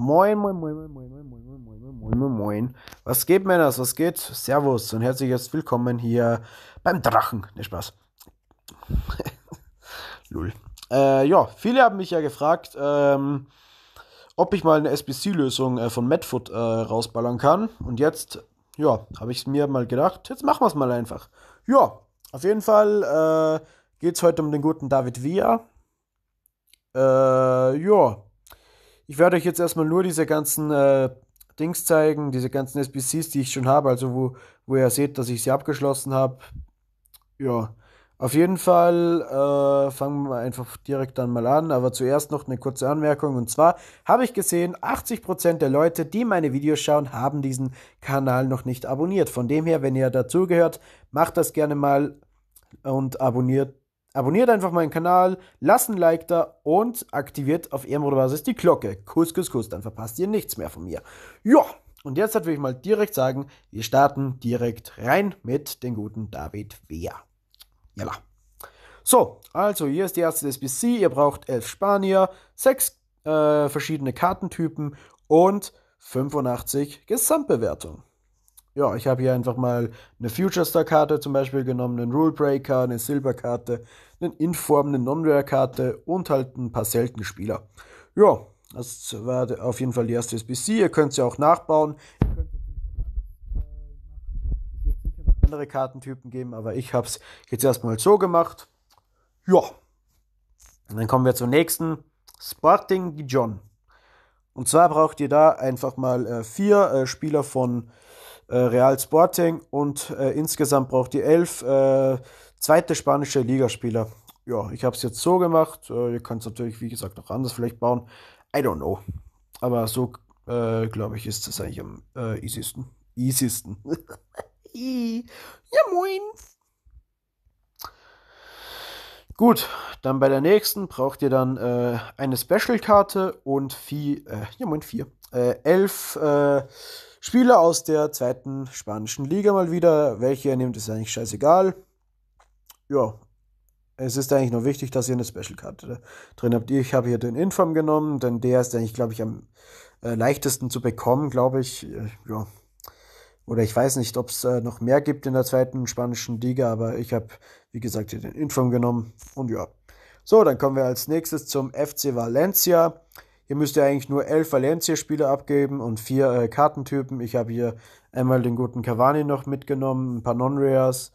Moin, moin, moin, moin, moin, moin, moin, moin, moin, moin, moin, moin. Was geht, Männers? Was geht? Servus und herzliches Willkommen hier beim Drachen. Ne, Spaß. Lull. Äh, ja, viele haben mich ja gefragt, ähm, ob ich mal eine SBC-Lösung äh, von Madfoot äh, rausballern kann. Und jetzt, ja, habe ich mir mal gedacht, jetzt machen wir es mal einfach. Ja, auf jeden Fall äh, geht es heute um den guten David Villa. Äh, ja ich werde euch jetzt erstmal nur diese ganzen äh, Dings zeigen, diese ganzen SBCs, die ich schon habe, also wo, wo ihr seht, dass ich sie abgeschlossen habe. Ja, auf jeden Fall äh, fangen wir einfach direkt dann mal an, aber zuerst noch eine kurze Anmerkung. Und zwar habe ich gesehen, 80% der Leute, die meine Videos schauen, haben diesen Kanal noch nicht abonniert. Von dem her, wenn ihr dazugehört, macht das gerne mal und abonniert Abonniert einfach meinen Kanal, lasst ein Like da und aktiviert auf Ehrenmode-Basis die Glocke. Kuss, kuss, kuss, dann verpasst ihr nichts mehr von mir. Ja, und jetzt würde ich mal direkt sagen, wir starten direkt rein mit dem guten David Wehr. Jalla. So, also hier ist die erste SBC. Ihr braucht elf Spanier, sechs äh, verschiedene Kartentypen und 85 Gesamtbewertungen ja, ich habe hier einfach mal eine Future Star Karte zum Beispiel genommen, einen Rule Breaker, eine Silber Karte, einen Inform, eine Non-Rare Karte und halt ein paar seltene Spieler. Ja, das war auf jeden Fall die erste SBC. Ihr könnt sie auch nachbauen. Ihr könnt natürlich auch äh, machen. Es wird sicher noch andere Kartentypen geben, aber ich habe es jetzt erstmal so gemacht. Ja. Und dann kommen wir zum nächsten. Sporting Gijon. Und zwar braucht ihr da einfach mal äh, vier äh, Spieler von äh, Real Sporting und äh, insgesamt braucht ihr elf äh, zweite spanische Ligaspieler. Ja, ich habe es jetzt so gemacht. ihr könnt es natürlich, wie gesagt, auch anders vielleicht bauen. I don't know. Aber so, glaube ich, ist es eigentlich am easiesten. Easiesten. ja, moin. Gut, dann bei der nächsten braucht ihr dann äh, eine Special-Karte und vier, äh, ja moin, vier, äh, elf Spieler aus der zweiten spanischen Liga mal wieder. Welche ihr nehmt, ist eigentlich scheißegal. Ja, es ist eigentlich nur wichtig, dass ihr eine Special-Karte drin habt. Ich habe hier den Inform genommen, denn der ist eigentlich, glaube ich, am äh, leichtesten zu bekommen, glaube ich. Äh, ja. Oder ich weiß nicht, ob es äh, noch mehr gibt in der zweiten spanischen Liga, aber ich habe, wie gesagt, hier den Inform genommen. Und ja. So, dann kommen wir als nächstes zum FC Valencia. Ihr müsst ja eigentlich nur elf Valencia-Spieler abgeben und vier äh, Kartentypen. Ich habe hier einmal den guten Cavani noch mitgenommen, ein paar Non-Rares.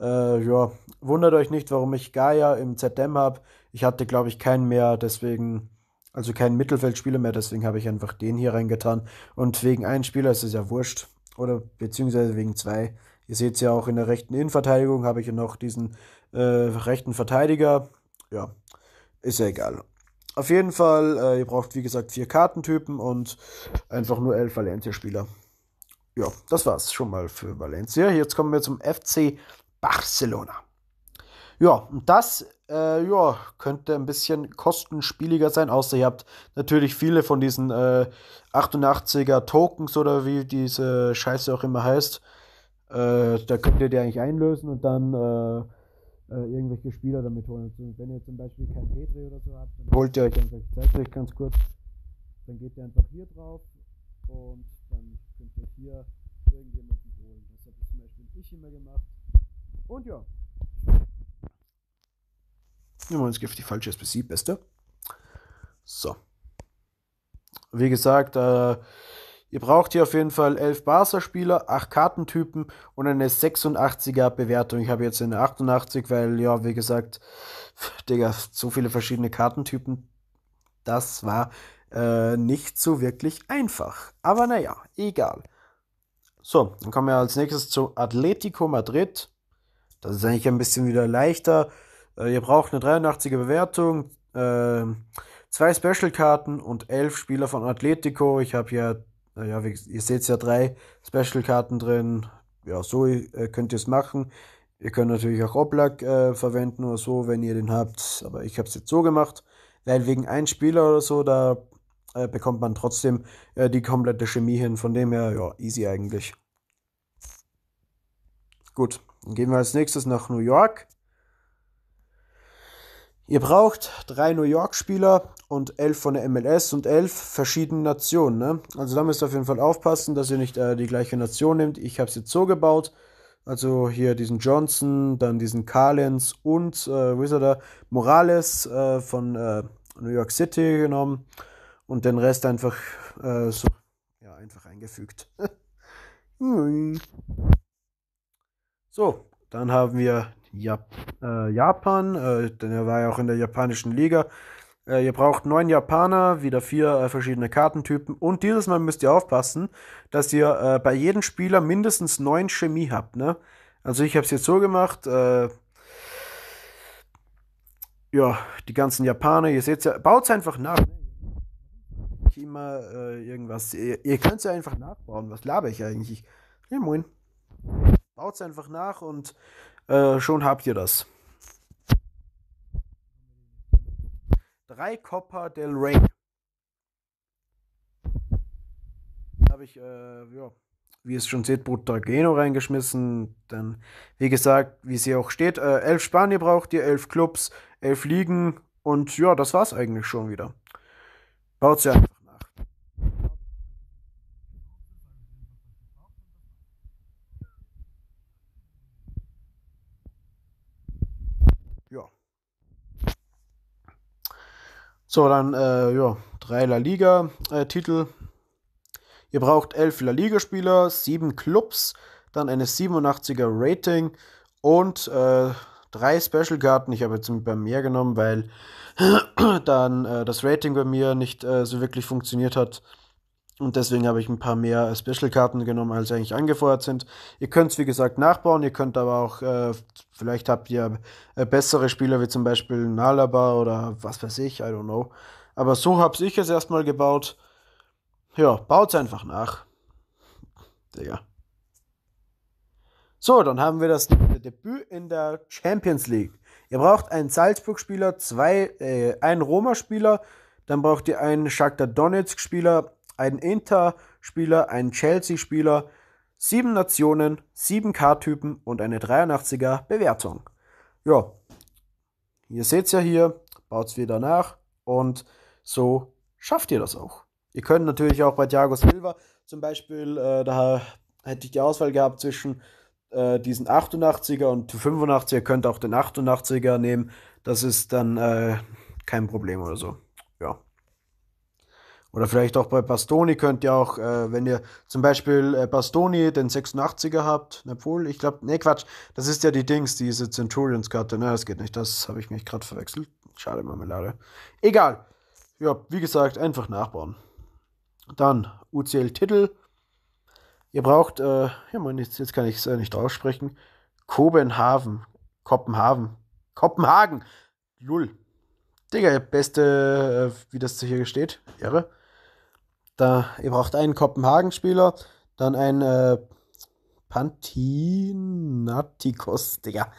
Äh, ja, wundert euch nicht, warum ich Gaia im ZM habe. Ich hatte, glaube ich, keinen mehr, deswegen, also keinen Mittelfeldspieler mehr, deswegen habe ich einfach den hier reingetan. Und wegen einem Spieler ist es ja wurscht. Oder beziehungsweise wegen zwei. Ihr seht es ja auch in der rechten Innenverteidigung habe ich ja noch diesen äh, rechten Verteidiger. Ja, ist ja egal. Auf jeden Fall, äh, ihr braucht wie gesagt vier Kartentypen und einfach nur elf Valencia-Spieler. Ja, das war's schon mal für Valencia. Jetzt kommen wir zum FC Barcelona. Ja, und das äh, ja, könnte ein bisschen kostenspieliger sein, außer ihr habt natürlich viele von diesen äh, 88er Tokens oder wie diese Scheiße auch immer heißt. Äh, da könnt ihr die eigentlich einlösen und dann äh, äh, irgendwelche Spieler damit holen. Also wenn ihr zum Beispiel kein Petri oder so habt, dann holt ihr euch einfach, ich euch ganz kurz, dann geht ihr einfach hier drauf und dann könnt ihr hier irgendjemanden holen. Das habe ich zum Beispiel ich immer gemacht. Und ja. Wir wollen uns auf die falsche SPC, beste. So. Wie gesagt, äh, Ihr braucht hier auf jeden Fall 11 Barca-Spieler, 8 Kartentypen und eine 86er Bewertung. Ich habe jetzt eine 88, weil, ja, wie gesagt, Digga, so viele verschiedene Kartentypen. Das war äh, nicht so wirklich einfach. Aber naja, egal. So, dann kommen wir als nächstes zu Atletico Madrid. Das ist eigentlich ein bisschen wieder leichter. Äh, ihr braucht eine 83er Bewertung, äh, zwei Special-Karten und elf Spieler von Atletico. Ich habe hier ja, wie, ihr seht ja drei Special-Karten drin. Ja, so äh, könnt ihr es machen. Ihr könnt natürlich auch Oblak äh, verwenden oder so, wenn ihr den habt. Aber ich habe es jetzt so gemacht, weil wegen einem Spieler oder so, da äh, bekommt man trotzdem äh, die komplette Chemie hin. Von dem her, ja, easy eigentlich. Gut, dann gehen wir als nächstes nach New York. Ihr braucht drei New York-Spieler und elf von der MLS und elf verschiedene Nationen. Ne? Also da müsst ihr auf jeden Fall aufpassen, dass ihr nicht äh, die gleiche Nation nehmt. Ich habe es jetzt so gebaut. Also hier diesen Johnson, dann diesen Carlins und äh, Wizarder Morales äh, von äh, New York City genommen und den Rest einfach äh, so ja, einfach eingefügt. so, dann haben wir Jap äh, Japan, äh, denn er war ja auch in der japanischen Liga. Äh, ihr braucht neun Japaner, wieder vier äh, verschiedene Kartentypen. Und dieses Mal müsst ihr aufpassen, dass ihr äh, bei jedem Spieler mindestens neun Chemie habt. Ne? Also ich habe es jetzt so gemacht. Äh, ja, die ganzen Japaner, ihr seht ja, baut es einfach nach. Ne? immer irgendwas. Ihr, ihr könnt es ja einfach nachbauen. Was laber ich eigentlich? Ja, moin. Baut es einfach nach und äh, schon habt ihr das. Drei Copa del Rey. Habe ich, äh, ja, wie ihr es schon seht, Brutal Geno reingeschmissen. Dann, wie gesagt, wie es hier auch steht, äh, elf Spanier braucht ihr, elf Clubs, elf Ligen. Und ja, das war's eigentlich schon wieder. Baut's ja einfach. So, dann, äh, ja, drei La Liga-Titel. Äh, Ihr braucht elf La Liga-Spieler, sieben Clubs, dann eine 87er Rating und äh, drei Special-Karten. Ich habe jetzt bei mir genommen, weil dann äh, das Rating bei mir nicht äh, so wirklich funktioniert hat. Und deswegen habe ich ein paar mehr äh, Special-Karten genommen, als eigentlich angefordert sind. Ihr könnt es, wie gesagt, nachbauen. Ihr könnt aber auch, äh, vielleicht habt ihr äh, bessere Spieler, wie zum Beispiel Nalaba oder was weiß ich, I don't know. Aber so habe ich es erstmal gebaut. Ja, baut es einfach nach. Digga. So, dann haben wir das Debüt in der Champions League. Ihr braucht einen Salzburg-Spieler, zwei, äh, einen Roma-Spieler, dann braucht ihr einen Shakhtar Donetsk-Spieler, ein Inter-Spieler, ein Chelsea-Spieler, sieben Nationen, sieben K-Typen und eine 83er Bewertung. Ja, ihr seht's ja hier, baut's wieder nach und so schafft ihr das auch. Ihr könnt natürlich auch bei Thiago Silva zum Beispiel, äh, da hätte ich die Auswahl gehabt zwischen äh, diesen 88er und 85er, könnt auch den 88er nehmen, das ist dann äh, kein Problem oder so. Oder vielleicht auch bei Bastoni könnt ihr auch, äh, wenn ihr zum Beispiel äh, Bastoni, den 86er habt, ne, Pool, ich glaube, ne Quatsch, das ist ja die Dings, diese Centurions-Karte, ne, das geht nicht, das habe ich mich gerade verwechselt. Schade, Marmelade. Egal. Ja, wie gesagt, einfach nachbauen. Dann UCL-Titel. Ihr braucht, äh, ja, man, jetzt, jetzt kann ich es äh, nicht aussprechen. Kopenhagen. Kopenhagen. Kopenhagen. Lull. Digga, beste, äh, wie das hier steht. Irre. Da, ihr braucht einen Kopenhagen-Spieler, dann einen äh, Pantinatikos, Digga.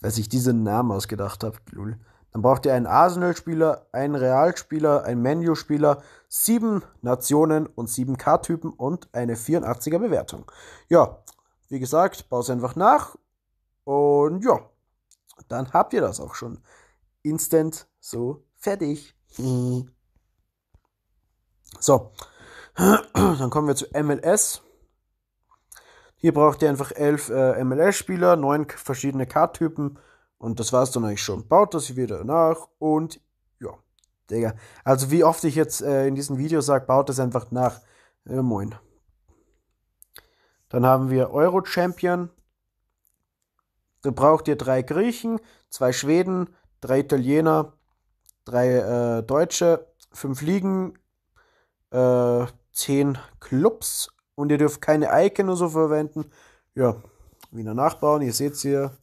Wer sich diesen Namen ausgedacht habe, lul. Dann braucht ihr einen Arsenal-Spieler, einen Real-Spieler, einen Menu-Spieler, sieben Nationen und sieben K-Typen und eine 84er Bewertung. Ja, wie gesagt, baut einfach nach und ja, dann habt ihr das auch schon. Instant so fertig. so, Dann kommen wir zu MLS. Hier braucht ihr einfach elf äh, MLS-Spieler, neun verschiedene Karttypen und das war es dann eigentlich schon. Baut das wieder nach und ja, Digga. Also wie oft ich jetzt äh, in diesem Video sage, baut das einfach nach. Äh, moin. Dann haben wir Euro-Champion. Da braucht ihr drei Griechen, zwei Schweden, drei Italiener, drei äh, Deutsche, fünf Ligen, äh, 10 Clubs und ihr dürft keine Icon oder so verwenden. Ja, wieder nachbauen, ihr seht es hier.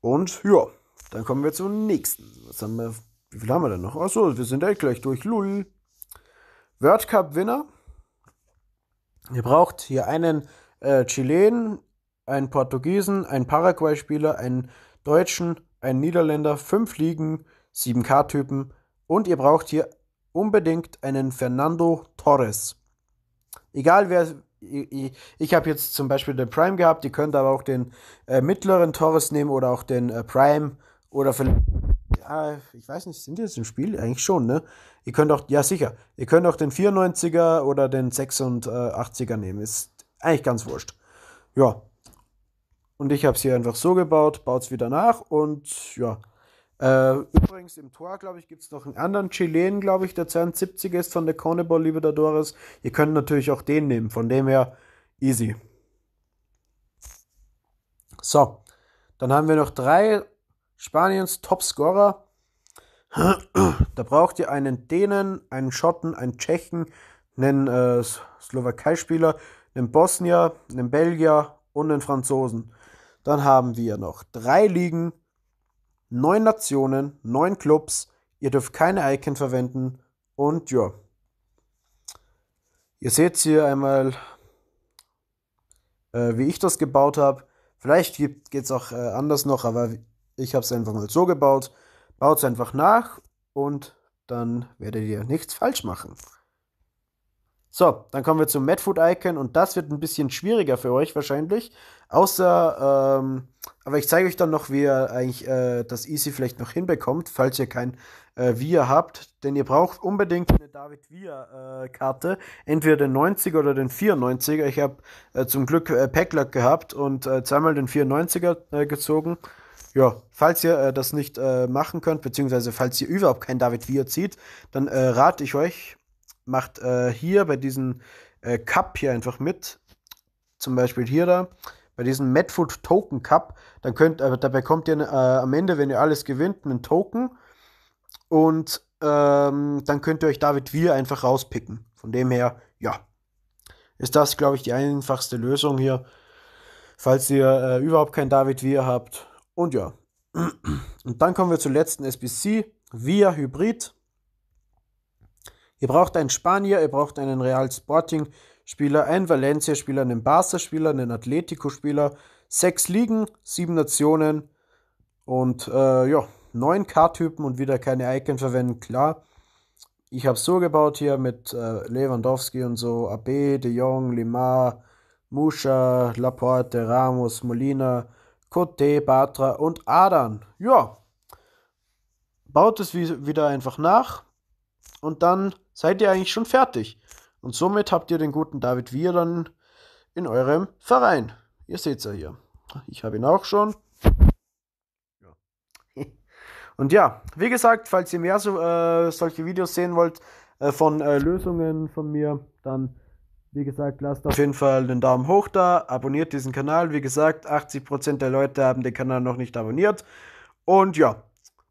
Und ja, dann kommen wir zum nächsten. Was haben wir? Wie viel haben wir denn noch? Achso, wir sind ja gleich durch. Lul. World Cup Winner. Ihr braucht hier einen äh, Chilen, einen Portugiesen, einen Paraguay-Spieler, einen Deutschen, ein Niederländer, fünf Ligen, 7K-Typen und ihr braucht hier unbedingt einen Fernando Torres. Egal wer, ich, ich habe jetzt zum Beispiel den Prime gehabt, ihr könnt aber auch den äh, mittleren Torres nehmen oder auch den äh, Prime oder vielleicht, ja, ich weiß nicht, sind die jetzt im Spiel? Eigentlich schon, ne? Ihr könnt auch, ja sicher, ihr könnt auch den 94er oder den 86er nehmen, ist eigentlich ganz wurscht. Ja, und ich habe es hier einfach so gebaut, baut es wieder nach und ja. Äh, übrigens im Tor, glaube ich, gibt es noch einen anderen Chilen, glaube ich, der 72 ist von der Coneball Libertadores. Ihr könnt natürlich auch den nehmen, von dem her easy. So, dann haben wir noch drei Spaniens Topscorer. Da braucht ihr einen Dänen, einen Schotten, einen Tschechen, einen äh, Slowakei-Spieler, einen Bosnier, einen Belgier und einen Franzosen. Dann haben wir noch drei Ligen, neun Nationen, neun Clubs. Ihr dürft keine Icon verwenden. Und ja. Ihr seht hier einmal, äh, wie ich das gebaut habe. Vielleicht geht es auch äh, anders noch, aber ich habe es einfach mal so gebaut. Baut es einfach nach und dann werdet ihr nichts falsch machen. So, dann kommen wir zum madfoot Icon und das wird ein bisschen schwieriger für euch wahrscheinlich. Außer, ähm, aber ich zeige euch dann noch, wie ihr eigentlich äh, das Easy vielleicht noch hinbekommt, falls ihr kein äh, Via habt. Denn ihr braucht unbedingt eine David Via-Karte, äh, entweder den 90er oder den 94er. Ich habe äh, zum Glück äh, Packluck gehabt und äh, zweimal den 94er äh, gezogen. Ja, falls ihr äh, das nicht äh, machen könnt, beziehungsweise falls ihr überhaupt kein David Villa zieht, dann äh, rate ich euch macht äh, hier bei diesem äh, Cup hier einfach mit, zum Beispiel hier da, bei diesem Medfood Token Cup, dann könnt, äh, dabei kommt ihr äh, am Ende, wenn ihr alles gewinnt, einen Token und ähm, dann könnt ihr euch David Wir einfach rauspicken. Von dem her, ja, ist das, glaube ich, die einfachste Lösung hier, falls ihr äh, überhaupt kein David Wir habt. Und ja, und dann kommen wir zur letzten SBC, Via Hybrid. Ihr braucht einen Spanier, ihr braucht einen Real Sporting-Spieler, einen Valencia-Spieler, einen Barca-Spieler, einen Atletico-Spieler. Sechs Ligen, sieben Nationen und äh, ja, neun K-Typen und wieder keine Icon verwenden, klar. Ich habe es so gebaut hier mit äh, Lewandowski und so, Abe, De Jong, Limar, Musha, Laporte, Ramos, Molina, Cote, Batra und Adan. Ja, baut es wieder einfach nach und dann seid ihr eigentlich schon fertig. Und somit habt ihr den guten David Wir dann in eurem Verein. Ihr seht es ja hier. Ich habe ihn auch schon. Ja. Und ja, wie gesagt, falls ihr mehr so, äh, solche Videos sehen wollt äh, von äh, Lösungen von mir, dann wie gesagt, lasst auf jeden Fall einen Daumen hoch da, abonniert diesen Kanal. Wie gesagt, 80% der Leute haben den Kanal noch nicht abonniert. Und ja,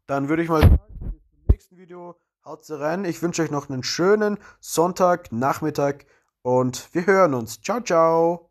dann würde ich mal sagen, bis zum nächsten Video. Haut rein. Ich wünsche euch noch einen schönen Sonntag, Nachmittag und wir hören uns. Ciao, ciao.